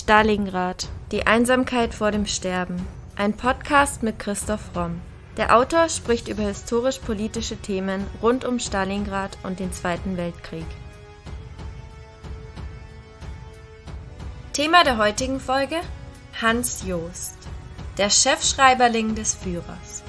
Stalingrad. Die Einsamkeit vor dem Sterben. Ein Podcast mit Christoph Romm. Der Autor spricht über historisch-politische Themen rund um Stalingrad und den Zweiten Weltkrieg. Thema der heutigen Folge Hans Joost, der Chefschreiberling des Führers.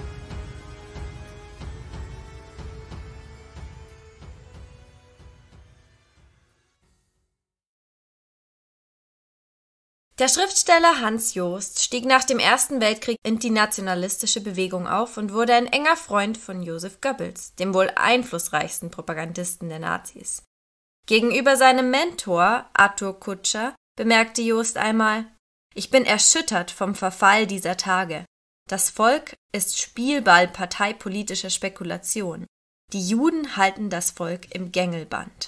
Der Schriftsteller Hans Joost stieg nach dem Ersten Weltkrieg in die nationalistische Bewegung auf und wurde ein enger Freund von Josef Goebbels, dem wohl einflussreichsten Propagandisten der Nazis. Gegenüber seinem Mentor Arthur Kutscher bemerkte Joost einmal Ich bin erschüttert vom Verfall dieser Tage. Das Volk ist Spielball parteipolitischer Spekulation. Die Juden halten das Volk im Gängelband.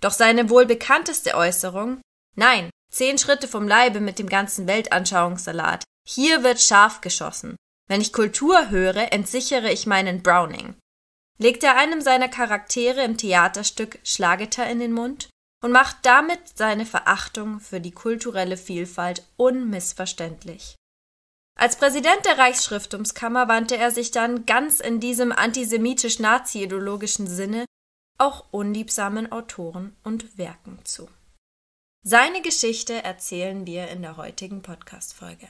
Doch seine wohl bekannteste Äußerung Nein, Zehn Schritte vom Leibe mit dem ganzen Weltanschauungssalat. Hier wird scharf geschossen. Wenn ich Kultur höre, entsichere ich meinen Browning. Legt er einem seiner Charaktere im Theaterstück Schlageter in den Mund und macht damit seine Verachtung für die kulturelle Vielfalt unmissverständlich. Als Präsident der Reichsschriftungskammer wandte er sich dann ganz in diesem antisemitisch-nazi-ideologischen Sinne auch unliebsamen Autoren und Werken zu. Seine Geschichte erzählen wir in der heutigen Podcast-Folge.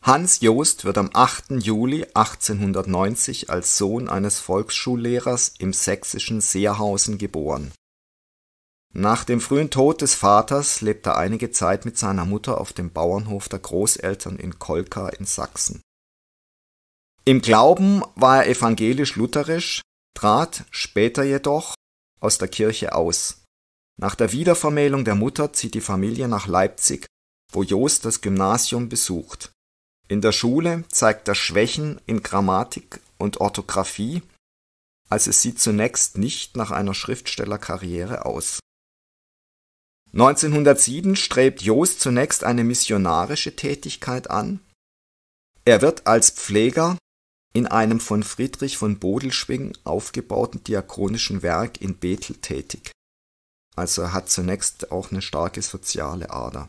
Hans Joost wird am 8. Juli 1890 als Sohn eines Volksschullehrers im sächsischen Seerhausen geboren. Nach dem frühen Tod des Vaters lebt er einige Zeit mit seiner Mutter auf dem Bauernhof der Großeltern in Kolka in Sachsen. Im Glauben war er evangelisch-lutherisch, trat später jedoch aus der Kirche aus. Nach der Wiedervermählung der Mutter zieht die Familie nach Leipzig, wo Jost das Gymnasium besucht. In der Schule zeigt er Schwächen in Grammatik und Orthographie, also es sieht zunächst nicht nach einer Schriftstellerkarriere aus. 1907 strebt Jost zunächst eine missionarische Tätigkeit an. Er wird als Pfleger in einem von Friedrich von Bodelschwing aufgebauten diakonischen Werk in Bethel tätig. Also er hat zunächst auch eine starke soziale Ader.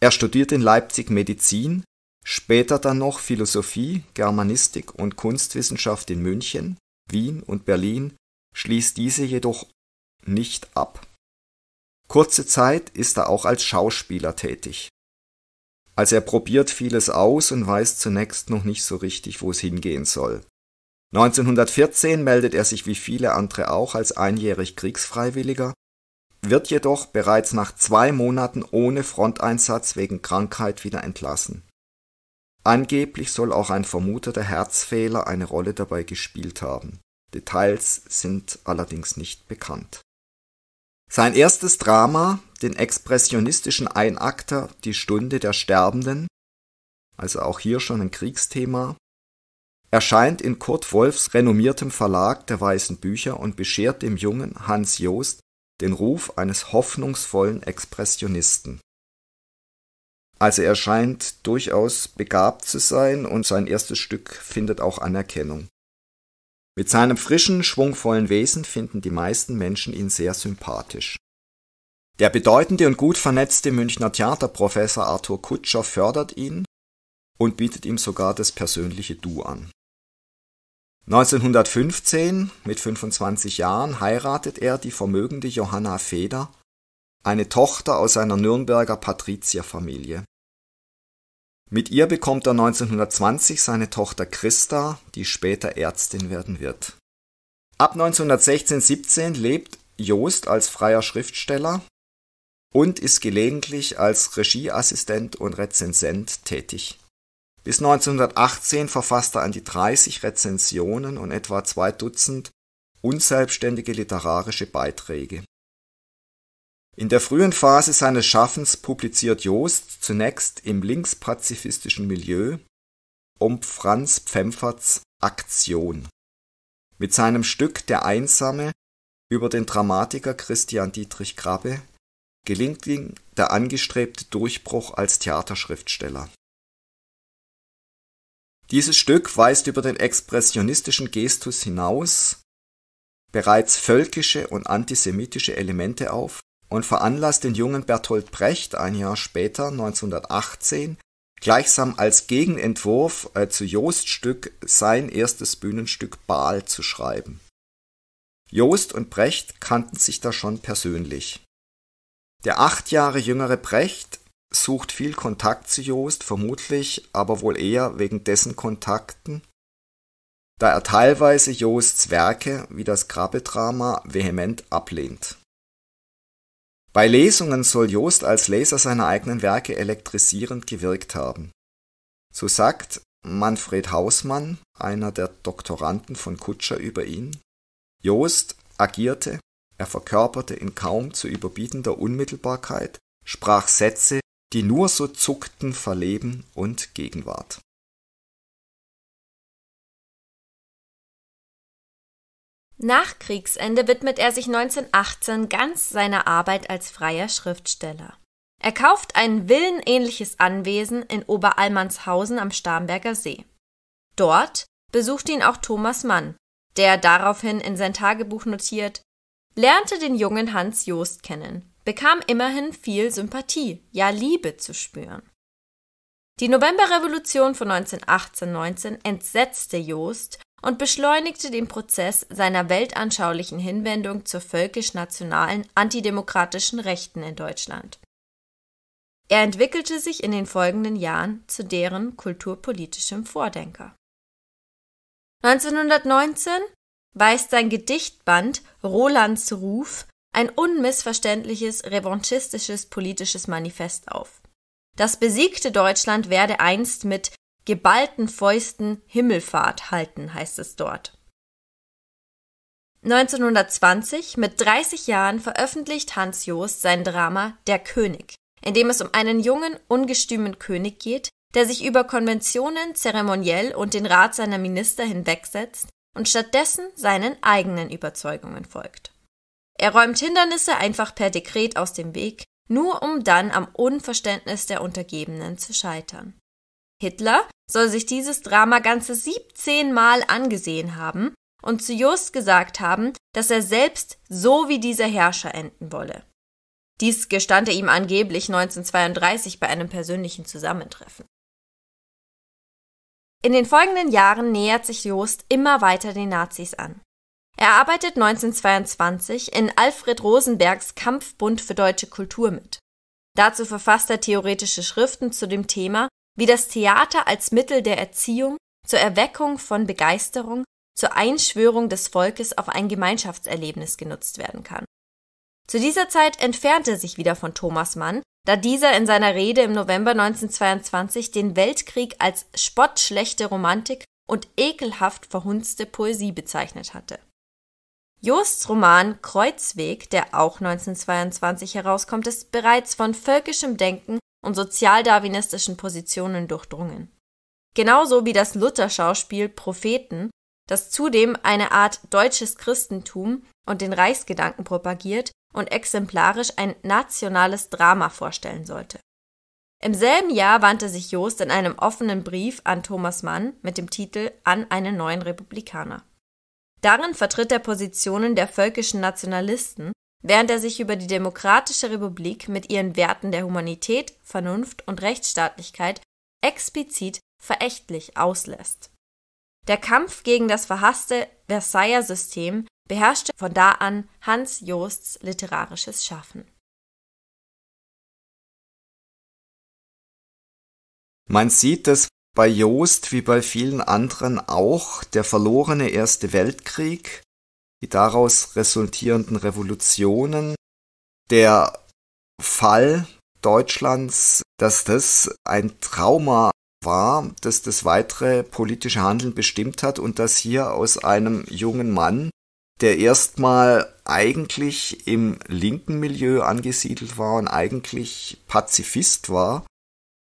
Er studiert in Leipzig Medizin, später dann noch Philosophie, Germanistik und Kunstwissenschaft in München, Wien und Berlin, schließt diese jedoch nicht ab. Kurze Zeit ist er auch als Schauspieler tätig. Also er probiert vieles aus und weiß zunächst noch nicht so richtig, wo es hingehen soll. 1914 meldet er sich wie viele andere auch als einjährig Kriegsfreiwilliger, wird jedoch bereits nach zwei Monaten ohne Fronteinsatz wegen Krankheit wieder entlassen. Angeblich soll auch ein vermuteter Herzfehler eine Rolle dabei gespielt haben. Details sind allerdings nicht bekannt. Sein erstes Drama, den expressionistischen Einakter Die Stunde der Sterbenden, also auch hier schon ein Kriegsthema, erscheint in Kurt Wolfs renommiertem Verlag der Weißen Bücher und beschert dem jungen Hans Joost den Ruf eines hoffnungsvollen Expressionisten. Also er scheint durchaus begabt zu sein und sein erstes Stück findet auch Anerkennung. Mit seinem frischen, schwungvollen Wesen finden die meisten Menschen ihn sehr sympathisch. Der bedeutende und gut vernetzte Münchner Theaterprofessor Arthur Kutscher fördert ihn und bietet ihm sogar das persönliche Du an. 1915, mit 25 Jahren, heiratet er die vermögende Johanna Feder, eine Tochter aus einer Nürnberger Patrizierfamilie. Mit ihr bekommt er 1920 seine Tochter Christa, die später Ärztin werden wird. Ab 1916-17 lebt Joost als freier Schriftsteller und ist gelegentlich als Regieassistent und Rezensent tätig. Bis 1918 verfasst er an die 30 Rezensionen und etwa zwei Dutzend unselbstständige literarische Beiträge. In der frühen Phase seines Schaffens publiziert Joost zunächst im linkspazifistischen Milieu um Franz Pfemferts Aktion. Mit seinem Stück Der Einsame über den Dramatiker Christian Dietrich Grabbe gelingt ihm der angestrebte Durchbruch als Theaterschriftsteller. Dieses Stück weist über den expressionistischen Gestus hinaus bereits völkische und antisemitische Elemente auf und veranlasst den jungen Bertolt Brecht ein Jahr später, 1918, gleichsam als Gegenentwurf äh, zu Joosts Stück sein erstes Bühnenstück Baal zu schreiben. Joost und Brecht kannten sich da schon persönlich. Der acht Jahre jüngere Brecht sucht viel Kontakt zu Joost, vermutlich aber wohl eher wegen dessen Kontakten, da er teilweise Joosts Werke wie das Krabbedrama vehement ablehnt. Bei Lesungen soll Jost als Leser seiner eigenen Werke elektrisierend gewirkt haben. So sagt Manfred Hausmann, einer der Doktoranden von Kutscher über ihn, Jost agierte, er verkörperte in kaum zu überbietender Unmittelbarkeit, sprach Sätze, die nur so zuckten verleben und Gegenwart. Nach Kriegsende widmet er sich 1918 ganz seiner Arbeit als freier Schriftsteller. Er kauft ein villenähnliches Anwesen in Oberallmannshausen am Starnberger See. Dort besucht ihn auch Thomas Mann, der daraufhin in sein Tagebuch notiert, lernte den jungen Hans Joost kennen, bekam immerhin viel Sympathie, ja Liebe zu spüren. Die Novemberrevolution von 1918-19 entsetzte Joost und beschleunigte den Prozess seiner weltanschaulichen Hinwendung zur völkisch-nationalen antidemokratischen Rechten in Deutschland. Er entwickelte sich in den folgenden Jahren zu deren kulturpolitischem Vordenker. 1919 weist sein Gedichtband Rolands Ruf ein unmissverständliches revanchistisches politisches Manifest auf. Das besiegte Deutschland werde einst mit geballten Fäusten Himmelfahrt halten, heißt es dort. 1920, mit 30 Jahren, veröffentlicht Hans Joost sein Drama Der König, in dem es um einen jungen, ungestümen König geht, der sich über Konventionen, Zeremoniell und den Rat seiner Minister hinwegsetzt und stattdessen seinen eigenen Überzeugungen folgt. Er räumt Hindernisse einfach per Dekret aus dem Weg, nur um dann am Unverständnis der Untergebenen zu scheitern. Hitler soll sich dieses Drama ganze 17 Mal angesehen haben und zu Just gesagt haben, dass er selbst so wie dieser Herrscher enden wolle. Dies gestand er ihm angeblich 1932 bei einem persönlichen Zusammentreffen. In den folgenden Jahren nähert sich Joost immer weiter den Nazis an. Er arbeitet 1922 in Alfred Rosenbergs Kampfbund für deutsche Kultur mit. Dazu verfasst er theoretische Schriften zu dem Thema wie das Theater als Mittel der Erziehung zur Erweckung von Begeisterung, zur Einschwörung des Volkes auf ein Gemeinschaftserlebnis genutzt werden kann. Zu dieser Zeit entfernte er sich wieder von Thomas Mann, da dieser in seiner Rede im November 1922 den Weltkrieg als spottschlechte Romantik und ekelhaft verhunzte Poesie bezeichnet hatte. Josts Roman Kreuzweg, der auch 1922 herauskommt, ist bereits von völkischem Denken und sozialdarwinistischen Positionen durchdrungen. Genauso wie das Luther-Schauspiel Propheten, das zudem eine Art deutsches Christentum und den Reichsgedanken propagiert und exemplarisch ein nationales Drama vorstellen sollte. Im selben Jahr wandte sich Jost in einem offenen Brief an Thomas Mann mit dem Titel An einen neuen Republikaner. Darin vertritt er Positionen der völkischen Nationalisten während er sich über die Demokratische Republik mit ihren Werten der Humanität, Vernunft und Rechtsstaatlichkeit explizit verächtlich auslässt. Der Kampf gegen das verhasste Versailler System beherrschte von da an Hans Josts literarisches Schaffen. Man sieht, es bei Jost wie bei vielen anderen auch der verlorene Erste Weltkrieg die daraus resultierenden Revolutionen, der Fall Deutschlands, dass das ein Trauma war, dass das weitere politische Handeln bestimmt hat und dass hier aus einem jungen Mann, der erstmal eigentlich im linken Milieu angesiedelt war und eigentlich Pazifist war,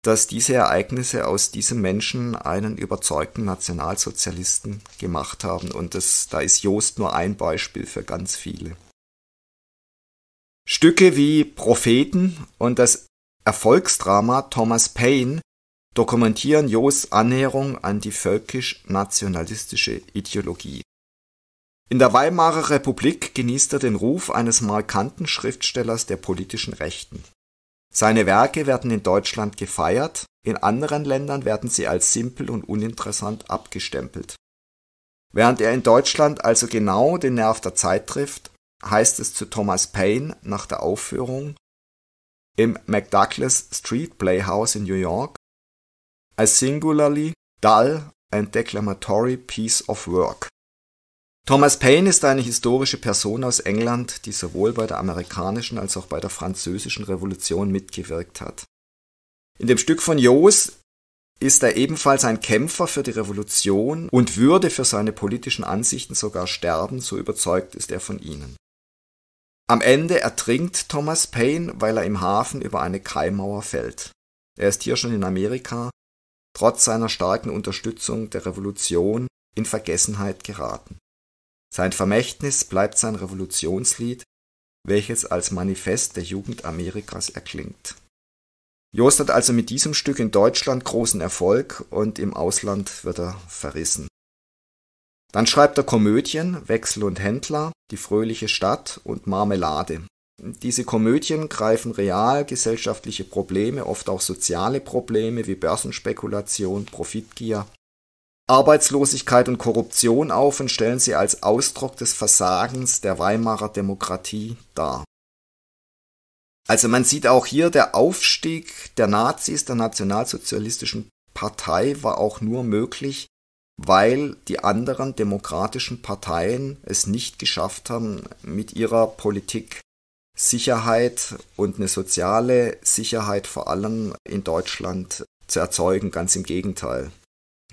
dass diese Ereignisse aus diesem Menschen einen überzeugten Nationalsozialisten gemacht haben. Und das, da ist Joost nur ein Beispiel für ganz viele. Stücke wie Propheten und das Erfolgsdrama Thomas Paine dokumentieren Joosts Annäherung an die völkisch-nationalistische Ideologie. In der Weimarer Republik genießt er den Ruf eines markanten Schriftstellers der politischen Rechten. Seine Werke werden in Deutschland gefeiert, in anderen Ländern werden sie als simpel und uninteressant abgestempelt. Während er in Deutschland also genau den Nerv der Zeit trifft, heißt es zu Thomas Paine nach der Aufführung im McDouglas Street Playhouse in New York A singularly dull and declamatory piece of work. Thomas Paine ist eine historische Person aus England, die sowohl bei der amerikanischen als auch bei der französischen Revolution mitgewirkt hat. In dem Stück von Joos ist er ebenfalls ein Kämpfer für die Revolution und würde für seine politischen Ansichten sogar sterben, so überzeugt ist er von ihnen. Am Ende ertrinkt Thomas Paine, weil er im Hafen über eine Kaimauer fällt. Er ist hier schon in Amerika, trotz seiner starken Unterstützung der Revolution, in Vergessenheit geraten. Sein Vermächtnis bleibt sein Revolutionslied, welches als Manifest der Jugend Amerikas erklingt. Jost hat also mit diesem Stück in Deutschland großen Erfolg und im Ausland wird er verrissen. Dann schreibt er Komödien, Wechsel und Händler, Die fröhliche Stadt und Marmelade. Diese Komödien greifen realgesellschaftliche Probleme, oft auch soziale Probleme wie Börsenspekulation, Profitgier Arbeitslosigkeit und Korruption auf und stellen sie als Ausdruck des Versagens der Weimarer Demokratie dar. Also man sieht auch hier, der Aufstieg der Nazis, der nationalsozialistischen Partei war auch nur möglich, weil die anderen demokratischen Parteien es nicht geschafft haben, mit ihrer Politik Sicherheit und eine soziale Sicherheit vor allem in Deutschland zu erzeugen. Ganz im Gegenteil.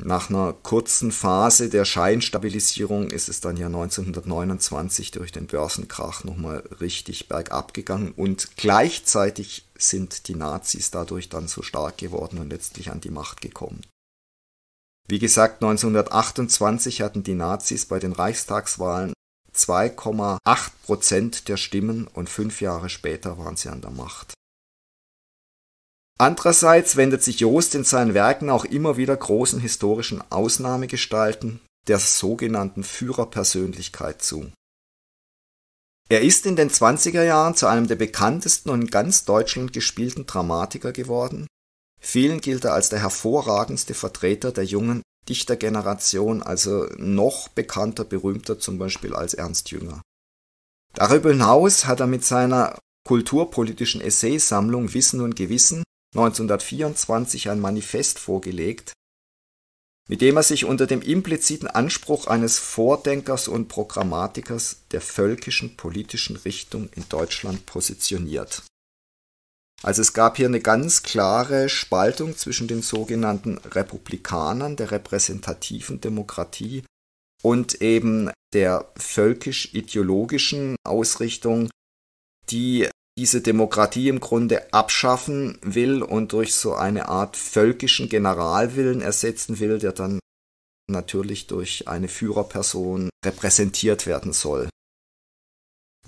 Nach einer kurzen Phase der Scheinstabilisierung ist es dann ja 1929 durch den Börsenkrach nochmal richtig bergab gegangen und gleichzeitig sind die Nazis dadurch dann so stark geworden und letztlich an die Macht gekommen. Wie gesagt, 1928 hatten die Nazis bei den Reichstagswahlen 2,8 Prozent der Stimmen und fünf Jahre später waren sie an der Macht. Andererseits wendet sich Joost in seinen Werken auch immer wieder großen historischen Ausnahmegestalten, der sogenannten Führerpersönlichkeit zu. Er ist in den 20er Jahren zu einem der bekanntesten und in ganz Deutschland gespielten Dramatiker geworden. Vielen gilt er als der hervorragendste Vertreter der jungen Dichtergeneration, also noch bekannter, berühmter zum Beispiel als Ernst Jünger. Darüber hinaus hat er mit seiner kulturpolitischen Essaysammlung Wissen und Gewissen 1924 ein Manifest vorgelegt, mit dem er sich unter dem impliziten Anspruch eines Vordenkers und Programmatikers der völkischen politischen Richtung in Deutschland positioniert. Also es gab hier eine ganz klare Spaltung zwischen den sogenannten Republikanern der repräsentativen Demokratie und eben der völkisch-ideologischen Ausrichtung, die diese Demokratie im Grunde abschaffen will und durch so eine Art völkischen Generalwillen ersetzen will, der dann natürlich durch eine Führerperson repräsentiert werden soll.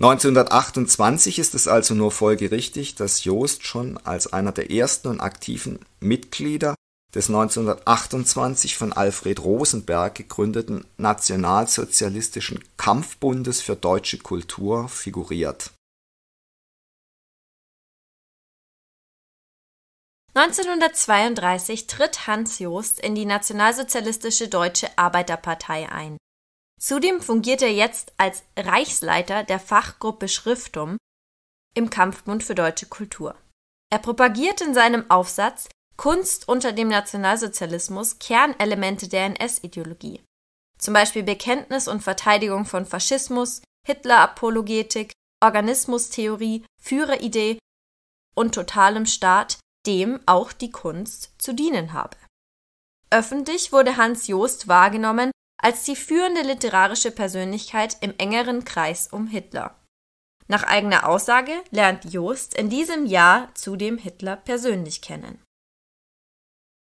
1928 ist es also nur folgerichtig, dass Joost schon als einer der ersten und aktiven Mitglieder des 1928 von Alfred Rosenberg gegründeten Nationalsozialistischen Kampfbundes für deutsche Kultur figuriert. 1932 tritt Hans Jost in die Nationalsozialistische Deutsche Arbeiterpartei ein. Zudem fungiert er jetzt als Reichsleiter der Fachgruppe Schriftum im Kampfbund für deutsche Kultur. Er propagiert in seinem Aufsatz Kunst unter dem Nationalsozialismus Kernelemente der NS-Ideologie, zum Beispiel Bekenntnis und Verteidigung von Faschismus, Hitler-Apologetik, Organismustheorie, Führeridee und totalem Staat dem auch die Kunst zu dienen habe. Öffentlich wurde Hans Joost wahrgenommen als die führende literarische Persönlichkeit im engeren Kreis um Hitler. Nach eigener Aussage lernt Joost in diesem Jahr zudem Hitler persönlich kennen.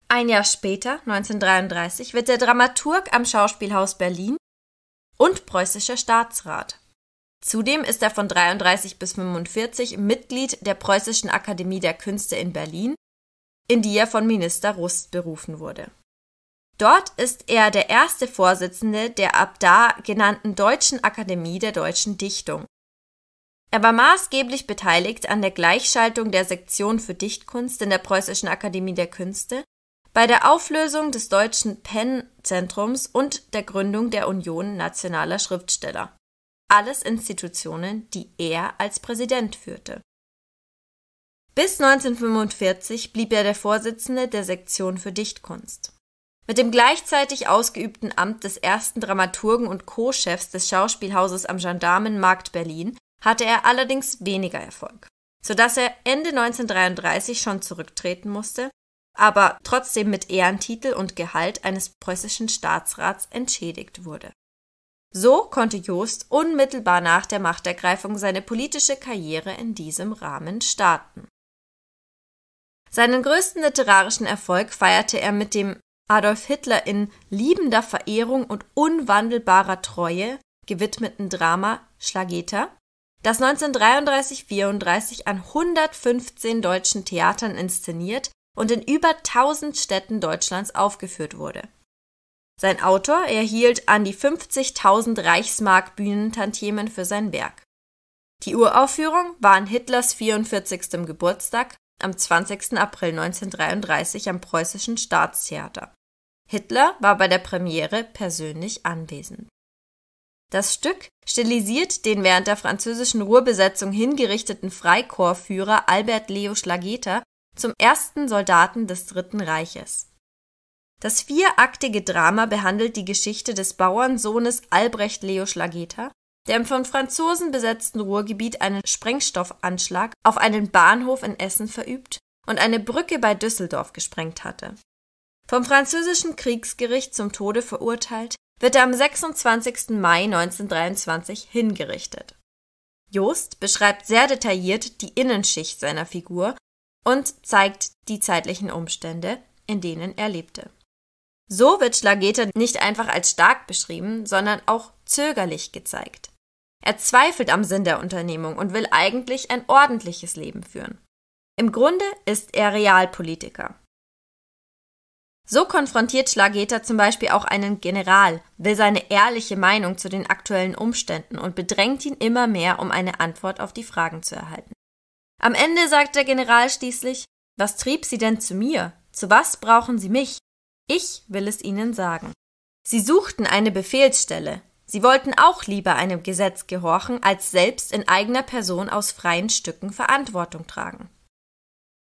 Ein Jahr später, 1933, wird der Dramaturg am Schauspielhaus Berlin und preußischer Staatsrat. Zudem ist er von 33 bis 45 Mitglied der Preußischen Akademie der Künste in Berlin, in die er von Minister Rust berufen wurde. Dort ist er der erste Vorsitzende der ab da genannten Deutschen Akademie der deutschen Dichtung. Er war maßgeblich beteiligt an der Gleichschaltung der Sektion für Dichtkunst in der Preußischen Akademie der Künste, bei der Auflösung des deutschen Penn-Zentrums und der Gründung der Union nationaler Schriftsteller alles Institutionen, die er als Präsident führte. Bis 1945 blieb er der Vorsitzende der Sektion für Dichtkunst. Mit dem gleichzeitig ausgeübten Amt des ersten Dramaturgen und Co-Chefs des Schauspielhauses am Gendarmenmarkt Berlin hatte er allerdings weniger Erfolg, sodass er Ende 1933 schon zurücktreten musste, aber trotzdem mit Ehrentitel und Gehalt eines preußischen Staatsrats entschädigt wurde. So konnte Joost unmittelbar nach der Machtergreifung seine politische Karriere in diesem Rahmen starten. Seinen größten literarischen Erfolg feierte er mit dem Adolf Hitler in liebender Verehrung und unwandelbarer Treue gewidmeten Drama Schlageter, das 1933-34 an 115 deutschen Theatern inszeniert und in über 1000 Städten Deutschlands aufgeführt wurde sein Autor erhielt an die 50.000 Reichsmark Bühnentantiemen für sein Werk. Die Uraufführung war an Hitlers 44. Geburtstag am 20. April 1933 am Preußischen Staatstheater. Hitler war bei der Premiere persönlich anwesend. Das Stück stilisiert den während der französischen Ruhrbesetzung hingerichteten Freikorpsführer Albert Leo Schlageter zum ersten Soldaten des Dritten Reiches. Das vieraktige Drama behandelt die Geschichte des Bauernsohnes Albrecht Leo Schlageter, der im von Franzosen besetzten Ruhrgebiet einen Sprengstoffanschlag auf einen Bahnhof in Essen verübt und eine Brücke bei Düsseldorf gesprengt hatte. Vom französischen Kriegsgericht zum Tode verurteilt, wird er am 26. Mai 1923 hingerichtet. Jost beschreibt sehr detailliert die Innenschicht seiner Figur und zeigt die zeitlichen Umstände, in denen er lebte. So wird Schlagete nicht einfach als stark beschrieben, sondern auch zögerlich gezeigt. Er zweifelt am Sinn der Unternehmung und will eigentlich ein ordentliches Leben führen. Im Grunde ist er Realpolitiker. So konfrontiert Schlageter zum Beispiel auch einen General, will seine ehrliche Meinung zu den aktuellen Umständen und bedrängt ihn immer mehr, um eine Antwort auf die Fragen zu erhalten. Am Ende sagt der General schließlich, was trieb Sie denn zu mir? Zu was brauchen Sie mich? Ich will es Ihnen sagen. Sie suchten eine Befehlsstelle. Sie wollten auch lieber einem Gesetz gehorchen, als selbst in eigener Person aus freien Stücken Verantwortung tragen.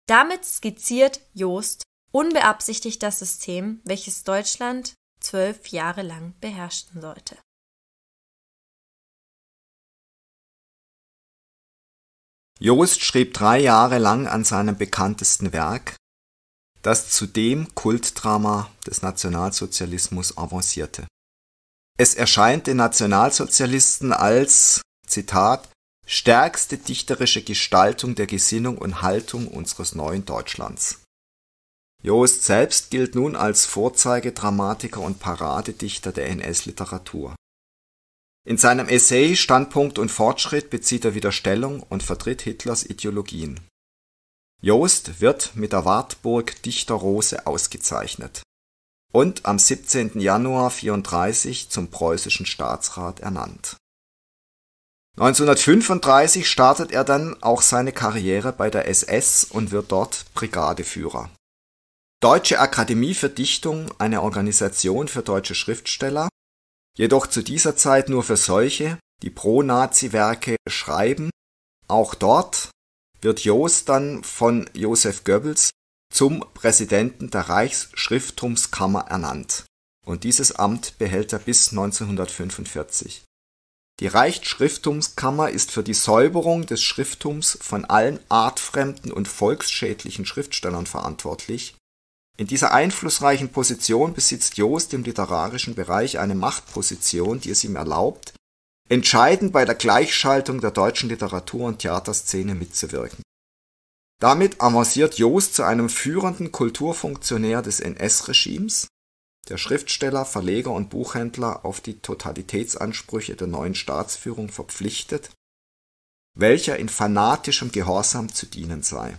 Damit skizziert Joost unbeabsichtigt das System, welches Deutschland zwölf Jahre lang beherrschen sollte. Joost schrieb drei Jahre lang an seinem bekanntesten Werk, das zu dem Kultdrama des Nationalsozialismus avancierte. Es erscheint den Nationalsozialisten als, Zitat, stärkste dichterische Gestaltung der Gesinnung und Haltung unseres neuen Deutschlands. Joost selbst gilt nun als Vorzeigedramatiker und Paradedichter der NS-Literatur. In seinem Essay Standpunkt und Fortschritt bezieht er wieder Stellung und vertritt Hitlers Ideologien. Joost wird mit der Wartburg Dichterrose ausgezeichnet und am 17. Januar 1934 zum preußischen Staatsrat ernannt. 1935 startet er dann auch seine Karriere bei der SS und wird dort Brigadeführer. Deutsche Akademie für Dichtung, eine Organisation für deutsche Schriftsteller, jedoch zu dieser Zeit nur für solche, die Pro-Nazi-Werke schreiben, auch dort wird Joos dann von Josef Goebbels zum Präsidenten der Reichsschrifttumskammer ernannt und dieses Amt behält er bis 1945. Die Reichsschrifttumskammer ist für die Säuberung des Schrifttums von allen artfremden und volksschädlichen Schriftstellern verantwortlich. In dieser einflussreichen Position besitzt Joost im literarischen Bereich eine Machtposition, die es ihm erlaubt, entscheidend bei der Gleichschaltung der deutschen Literatur- und Theaterszene mitzuwirken. Damit avanciert Joost zu einem führenden Kulturfunktionär des NS-Regimes, der Schriftsteller, Verleger und Buchhändler auf die Totalitätsansprüche der neuen Staatsführung verpflichtet, welcher in fanatischem Gehorsam zu dienen sei.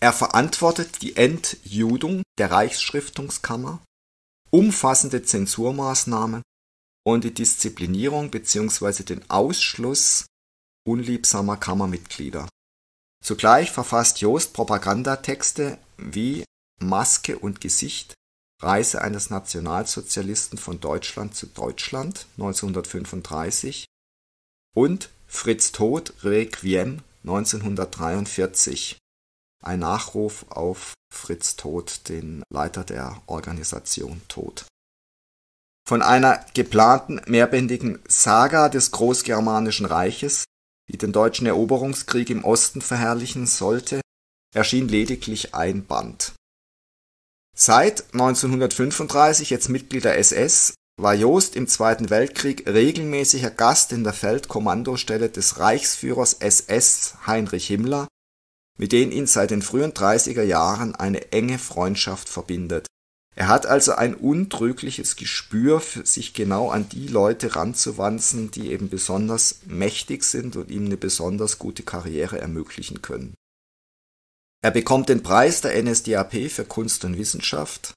Er verantwortet die Entjudung der Reichsschriftungskammer, umfassende Zensurmaßnahmen und die Disziplinierung bzw. den Ausschluss unliebsamer Kammermitglieder. Zugleich verfasst Joost Propagandatexte wie Maske und Gesicht, Reise eines Nationalsozialisten von Deutschland zu Deutschland 1935 und Fritz Tod Requiem 1943. Ein Nachruf auf Fritz Tod, den Leiter der Organisation Tod von einer geplanten mehrbändigen Saga des Großgermanischen Reiches, die den deutschen Eroberungskrieg im Osten verherrlichen sollte, erschien lediglich ein Band. Seit 1935 jetzt Mitglied der SS war Joost im Zweiten Weltkrieg regelmäßiger Gast in der Feldkommandostelle des Reichsführers SS Heinrich Himmler, mit denen ihn seit den frühen 30er Jahren eine enge Freundschaft verbindet er hat also ein untrügliches Gespür, sich genau an die Leute ranzuwanzen, die eben besonders mächtig sind und ihm eine besonders gute Karriere ermöglichen können. Er bekommt den Preis der NSDAP für Kunst und Wissenschaft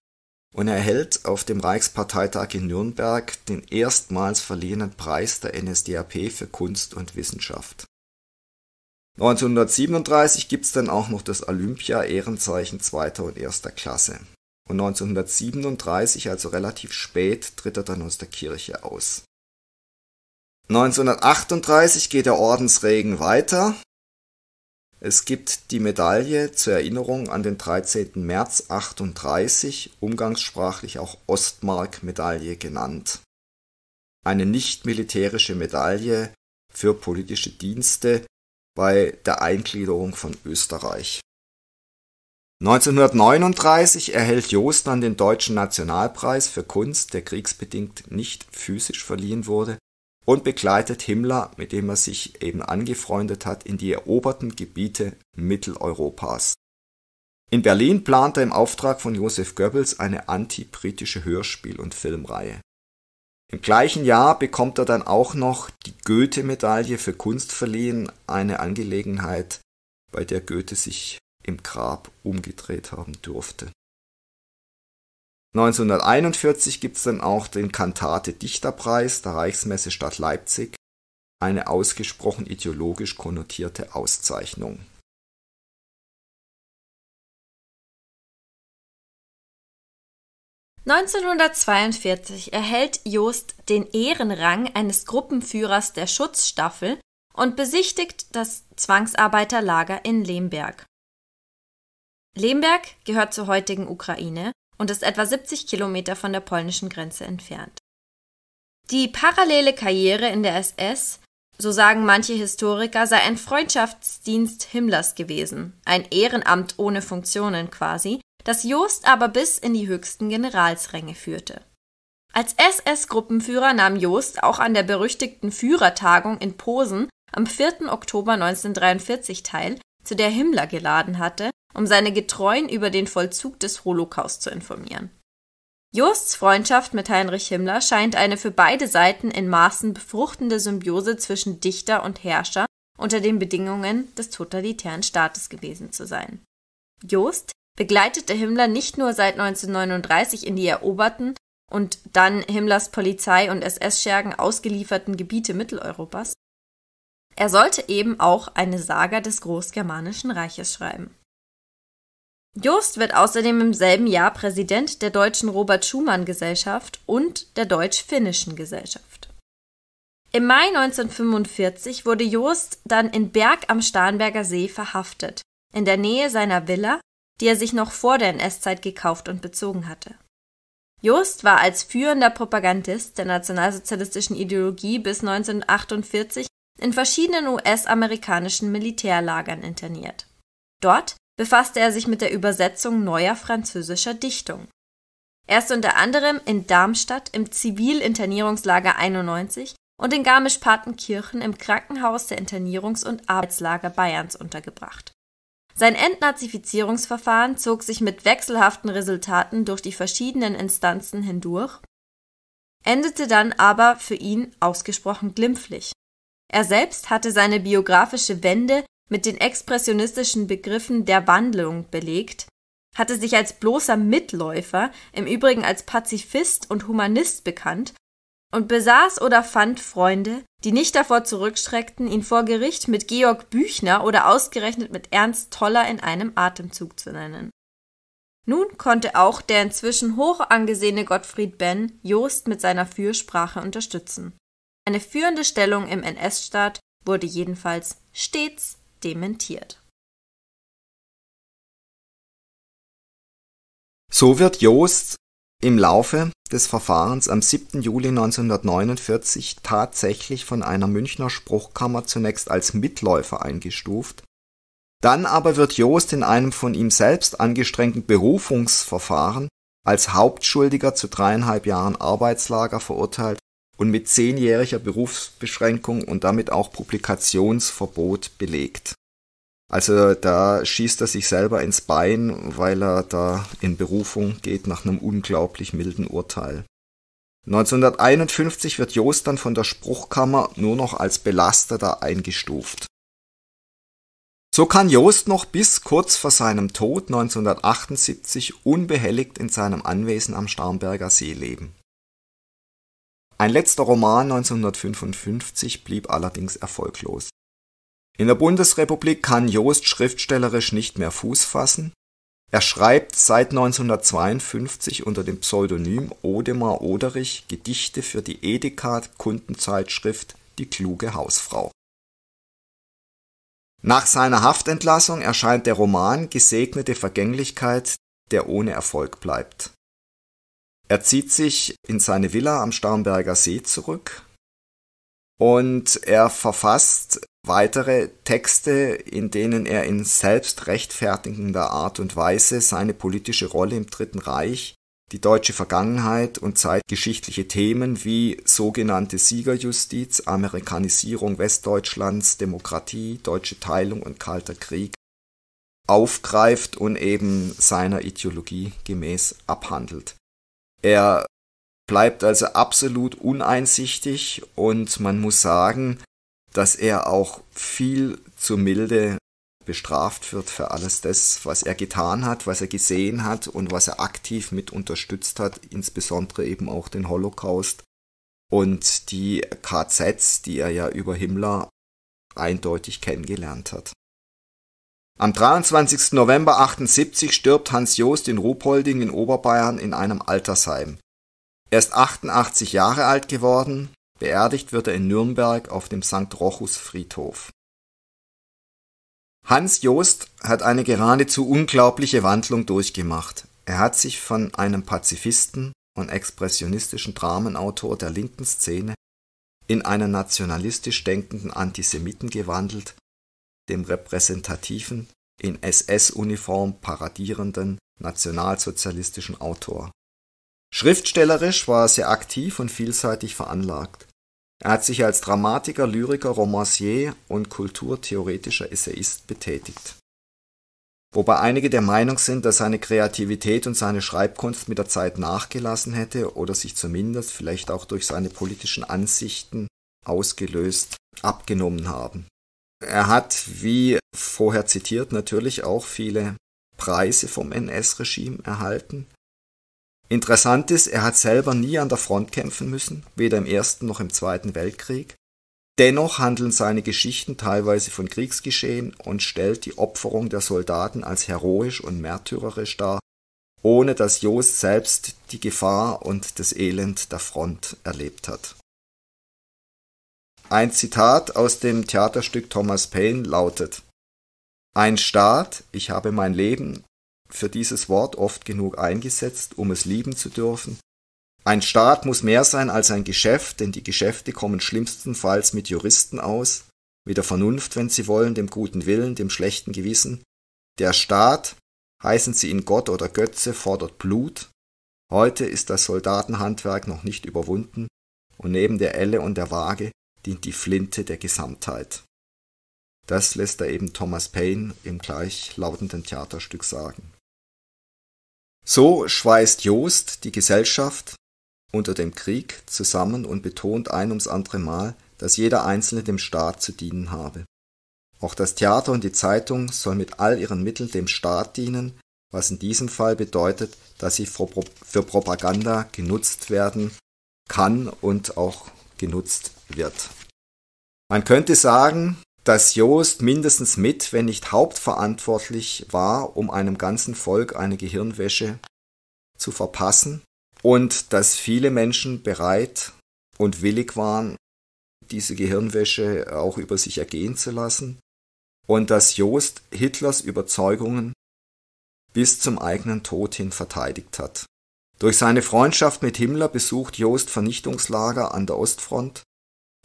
und erhält auf dem Reichsparteitag in Nürnberg den erstmals verliehenen Preis der NSDAP für Kunst und Wissenschaft. 1937 gibt's dann auch noch das Olympia-Ehrenzeichen zweiter und erster Klasse und 1937, also relativ spät, tritt er dann aus der Kirche aus. 1938 geht der Ordensregen weiter. Es gibt die Medaille zur Erinnerung an den 13. März 38, umgangssprachlich auch Ostmark-Medaille genannt. Eine nicht militärische Medaille für politische Dienste bei der Eingliederung von Österreich. 1939 erhält Jost dann den Deutschen Nationalpreis für Kunst, der kriegsbedingt nicht physisch verliehen wurde, und begleitet Himmler, mit dem er sich eben angefreundet hat, in die eroberten Gebiete Mitteleuropas. In Berlin plant er im Auftrag von Josef Goebbels eine antibritische Hörspiel- und Filmreihe. Im gleichen Jahr bekommt er dann auch noch die Goethe-Medaille für Kunst verliehen, eine Angelegenheit, bei der Goethe sich im Grab umgedreht haben durfte. 1941 gibt es dann auch den Kantate Dichterpreis der Reichsmesse Stadt Leipzig, eine ausgesprochen ideologisch konnotierte Auszeichnung. ...1942 erhält Joost den Ehrenrang eines Gruppenführers der Schutzstaffel und besichtigt das Zwangsarbeiterlager in Lemberg Lemberg gehört zur heutigen Ukraine und ist etwa 70 Kilometer von der polnischen Grenze entfernt. Die parallele Karriere in der SS, so sagen manche Historiker, sei ein Freundschaftsdienst Himmlers gewesen, ein Ehrenamt ohne Funktionen quasi, das Jost aber bis in die höchsten Generalsränge führte. Als SS-Gruppenführer nahm Jost auch an der berüchtigten Führertagung in Posen am 4. Oktober 1943 teil, zu der Himmler geladen hatte um seine Getreuen über den Vollzug des Holocaust zu informieren. Josts Freundschaft mit Heinrich Himmler scheint eine für beide Seiten in Maßen befruchtende Symbiose zwischen Dichter und Herrscher unter den Bedingungen des totalitären Staates gewesen zu sein. Jost begleitete Himmler nicht nur seit 1939 in die eroberten und dann Himmlers Polizei und SS-Schergen ausgelieferten Gebiete Mitteleuropas, er sollte eben auch eine Saga des Großgermanischen Reiches schreiben. Jost wird außerdem im selben Jahr Präsident der Deutschen Robert Schumann Gesellschaft und der Deutsch-Finnischen Gesellschaft. Im Mai 1945 wurde Jost dann in Berg am Starnberger See verhaftet, in der Nähe seiner Villa, die er sich noch vor der NS-Zeit gekauft und bezogen hatte. Jost war als führender Propagandist der nationalsozialistischen Ideologie bis 1948 in verschiedenen US-amerikanischen Militärlagern interniert. Dort befasste er sich mit der Übersetzung neuer französischer Dichtung. Er ist unter anderem in Darmstadt im Zivilinternierungslager 91 und in Garmisch-Partenkirchen im Krankenhaus der Internierungs- und Arbeitslager Bayerns untergebracht. Sein Entnazifizierungsverfahren zog sich mit wechselhaften Resultaten durch die verschiedenen Instanzen hindurch, endete dann aber für ihn ausgesprochen glimpflich. Er selbst hatte seine biografische Wende mit den expressionistischen Begriffen der Wandlung belegt, hatte sich als bloßer Mitläufer, im Übrigen als Pazifist und Humanist bekannt und besaß oder fand Freunde, die nicht davor zurückschreckten, ihn vor Gericht mit Georg Büchner oder ausgerechnet mit Ernst Toller in einem Atemzug zu nennen. Nun konnte auch der inzwischen hoch angesehene Gottfried Benn Jost mit seiner Fürsprache unterstützen. Eine führende Stellung im NS-Staat wurde jedenfalls stets dementiert. So wird Joost im Laufe des Verfahrens am 7. Juli 1949 tatsächlich von einer Münchner Spruchkammer zunächst als Mitläufer eingestuft, dann aber wird Joost in einem von ihm selbst angestrengten Berufungsverfahren als Hauptschuldiger zu dreieinhalb Jahren Arbeitslager verurteilt und mit zehnjähriger Berufsbeschränkung und damit auch Publikationsverbot belegt. Also da schießt er sich selber ins Bein, weil er da in Berufung geht nach einem unglaublich milden Urteil. 1951 wird Joost dann von der Spruchkammer nur noch als Belasteter eingestuft. So kann Joost noch bis kurz vor seinem Tod 1978 unbehelligt in seinem Anwesen am Starnberger See leben. Ein letzter Roman 1955 blieb allerdings erfolglos. In der Bundesrepublik kann Joost schriftstellerisch nicht mehr Fuß fassen. Er schreibt seit 1952 unter dem Pseudonym Odemar Oderich Gedichte für die Edeka Kundenzeitschrift Die kluge Hausfrau. Nach seiner Haftentlassung erscheint der Roman Gesegnete Vergänglichkeit, der ohne Erfolg bleibt. Er zieht sich in seine Villa am Starnberger See zurück und er verfasst weitere Texte, in denen er in selbstrechtfertigender Art und Weise seine politische Rolle im Dritten Reich, die deutsche Vergangenheit und zeitgeschichtliche Themen wie sogenannte Siegerjustiz, Amerikanisierung Westdeutschlands, Demokratie, deutsche Teilung und Kalter Krieg aufgreift und eben seiner Ideologie gemäß abhandelt. Er bleibt also absolut uneinsichtig und man muss sagen, dass er auch viel zu milde bestraft wird für alles das, was er getan hat, was er gesehen hat und was er aktiv mit unterstützt hat, insbesondere eben auch den Holocaust und die KZs, die er ja über Himmler eindeutig kennengelernt hat. Am 23. November 78 stirbt Hans Joost in Ruhpolding in Oberbayern in einem Altersheim. Er ist 88 Jahre alt geworden, beerdigt wird er in Nürnberg auf dem St. Rochus Friedhof. Hans Joost hat eine geradezu unglaubliche Wandlung durchgemacht. Er hat sich von einem Pazifisten und expressionistischen Dramenautor der linken Szene in einen nationalistisch denkenden Antisemiten gewandelt dem repräsentativen, in SS-Uniform paradierenden nationalsozialistischen Autor. Schriftstellerisch war er sehr aktiv und vielseitig veranlagt. Er hat sich als Dramatiker, Lyriker, Romancier und kulturtheoretischer Essayist betätigt. Wobei einige der Meinung sind, dass seine Kreativität und seine Schreibkunst mit der Zeit nachgelassen hätte oder sich zumindest vielleicht auch durch seine politischen Ansichten ausgelöst abgenommen haben. Er hat, wie vorher zitiert, natürlich auch viele Preise vom NS-Regime erhalten. Interessant ist, er hat selber nie an der Front kämpfen müssen, weder im Ersten noch im Zweiten Weltkrieg. Dennoch handeln seine Geschichten teilweise von Kriegsgeschehen und stellt die Opferung der Soldaten als heroisch und märtyrerisch dar, ohne dass Jost selbst die Gefahr und das Elend der Front erlebt hat. Ein Zitat aus dem Theaterstück Thomas Paine lautet Ein Staat, ich habe mein Leben für dieses Wort oft genug eingesetzt, um es lieben zu dürfen. Ein Staat muss mehr sein als ein Geschäft, denn die Geschäfte kommen schlimmstenfalls mit Juristen aus, mit der Vernunft, wenn sie wollen, dem guten Willen, dem schlechten Gewissen. Der Staat, heißen sie ihn Gott oder Götze, fordert Blut. Heute ist das Soldatenhandwerk noch nicht überwunden, und neben der Elle und der Waage dient die Flinte der Gesamtheit. Das lässt er eben Thomas Paine im gleichlautenden Theaterstück sagen. So schweißt Jost die Gesellschaft unter dem Krieg zusammen und betont ein ums andere Mal, dass jeder Einzelne dem Staat zu dienen habe. Auch das Theater und die Zeitung soll mit all ihren Mitteln dem Staat dienen, was in diesem Fall bedeutet, dass sie für Propaganda genutzt werden kann und auch genutzt wird. Man könnte sagen, dass Joost mindestens mit, wenn nicht hauptverantwortlich war, um einem ganzen Volk eine Gehirnwäsche zu verpassen und dass viele Menschen bereit und willig waren, diese Gehirnwäsche auch über sich ergehen zu lassen und dass Joost Hitlers Überzeugungen bis zum eigenen Tod hin verteidigt hat. Durch seine Freundschaft mit Himmler besucht Joost Vernichtungslager an der Ostfront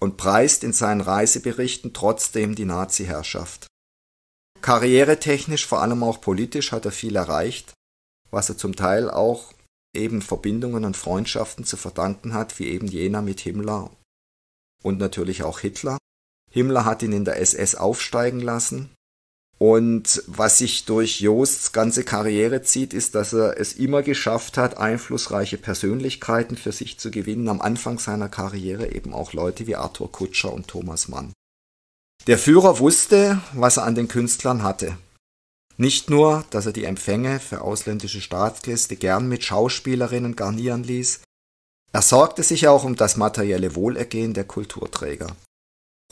und preist in seinen Reiseberichten trotzdem die Nazi-Herrschaft. Karrieretechnisch, vor allem auch politisch, hat er viel erreicht, was er zum Teil auch eben Verbindungen und Freundschaften zu verdanken hat, wie eben jener mit Himmler und natürlich auch Hitler. Himmler hat ihn in der SS aufsteigen lassen, und was sich durch Joosts ganze Karriere zieht, ist, dass er es immer geschafft hat, einflussreiche Persönlichkeiten für sich zu gewinnen. Am Anfang seiner Karriere eben auch Leute wie Arthur Kutscher und Thomas Mann. Der Führer wusste, was er an den Künstlern hatte. Nicht nur, dass er die Empfänge für ausländische Staatsgäste gern mit Schauspielerinnen garnieren ließ, er sorgte sich auch um das materielle Wohlergehen der Kulturträger.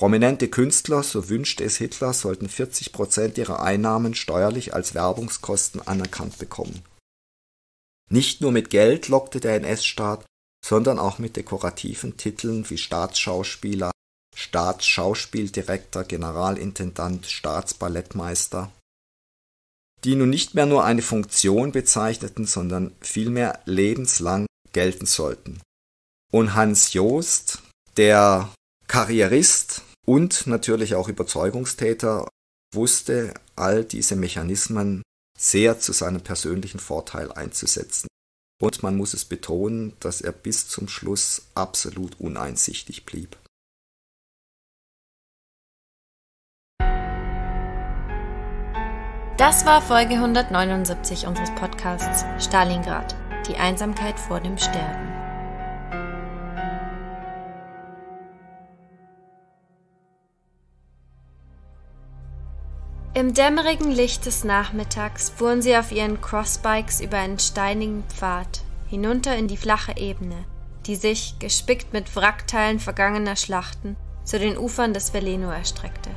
Prominente Künstler, so wünschte es Hitler, sollten 40 Prozent ihrer Einnahmen steuerlich als Werbungskosten anerkannt bekommen. Nicht nur mit Geld lockte der NS-Staat, sondern auch mit dekorativen Titeln wie Staatsschauspieler, Staatsschauspieldirektor, Generalintendant, Staatsballettmeister, die nun nicht mehr nur eine Funktion bezeichneten, sondern vielmehr lebenslang gelten sollten. Und Hans Joost, der Karrierist, und natürlich auch Überzeugungstäter wusste all diese Mechanismen sehr zu seinem persönlichen Vorteil einzusetzen. Und man muss es betonen, dass er bis zum Schluss absolut uneinsichtig blieb. Das war Folge 179 unseres Podcasts Stalingrad, die Einsamkeit vor dem Sterben. Im dämmerigen Licht des Nachmittags fuhren sie auf ihren Crossbikes über einen steinigen Pfad hinunter in die flache Ebene, die sich, gespickt mit Wrackteilen vergangener Schlachten, zu den Ufern des Veleno erstreckte.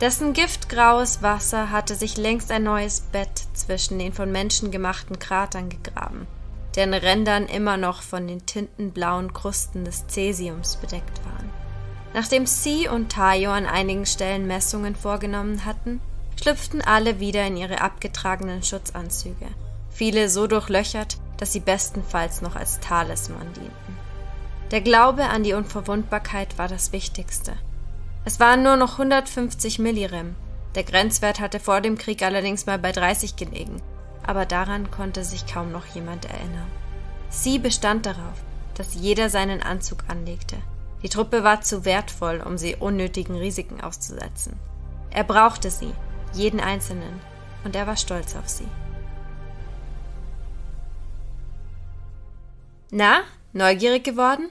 Dessen giftgraues Wasser hatte sich längst ein neues Bett zwischen den von Menschen gemachten Kratern gegraben, deren Rändern immer noch von den tintenblauen Krusten des Cäsiums bedeckt waren. Nachdem Sie und Tayo an einigen Stellen Messungen vorgenommen hatten, schlüpften alle wieder in ihre abgetragenen Schutzanzüge, viele so durchlöchert, dass sie bestenfalls noch als Talisman dienten. Der Glaube an die Unverwundbarkeit war das Wichtigste. Es waren nur noch 150 Millirem. Der Grenzwert hatte vor dem Krieg allerdings mal bei 30 gelegen, aber daran konnte sich kaum noch jemand erinnern. Sie bestand darauf, dass jeder seinen Anzug anlegte, die Truppe war zu wertvoll, um sie unnötigen Risiken auszusetzen. Er brauchte sie, jeden Einzelnen, und er war stolz auf sie. Na, neugierig geworden?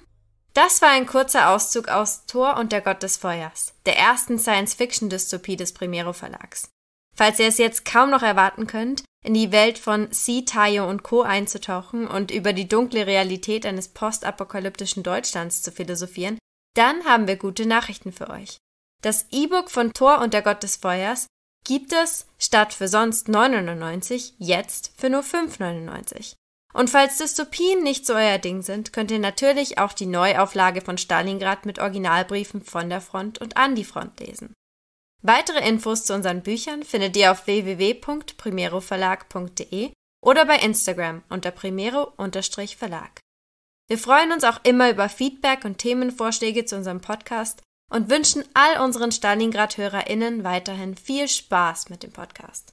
Das war ein kurzer Auszug aus Thor und der Gott des Feuers, der ersten Science-Fiction-Dystopie des Primero Verlags. Falls ihr es jetzt kaum noch erwarten könnt, in die Welt von C. Tayo und Co. einzutauchen und über die dunkle Realität eines postapokalyptischen Deutschlands zu philosophieren, dann haben wir gute Nachrichten für euch. Das E-Book von Thor und der Gott des Feuers gibt es statt für sonst 9,99 jetzt für nur 5,99. Und falls Dystopien nicht so euer Ding sind, könnt ihr natürlich auch die Neuauflage von Stalingrad mit Originalbriefen von der Front und an die Front lesen. Weitere Infos zu unseren Büchern findet ihr auf www.primeroverlag.de oder bei Instagram unter primero-verlag. Wir freuen uns auch immer über Feedback und Themenvorschläge zu unserem Podcast und wünschen all unseren Stalingrad-HörerInnen weiterhin viel Spaß mit dem Podcast.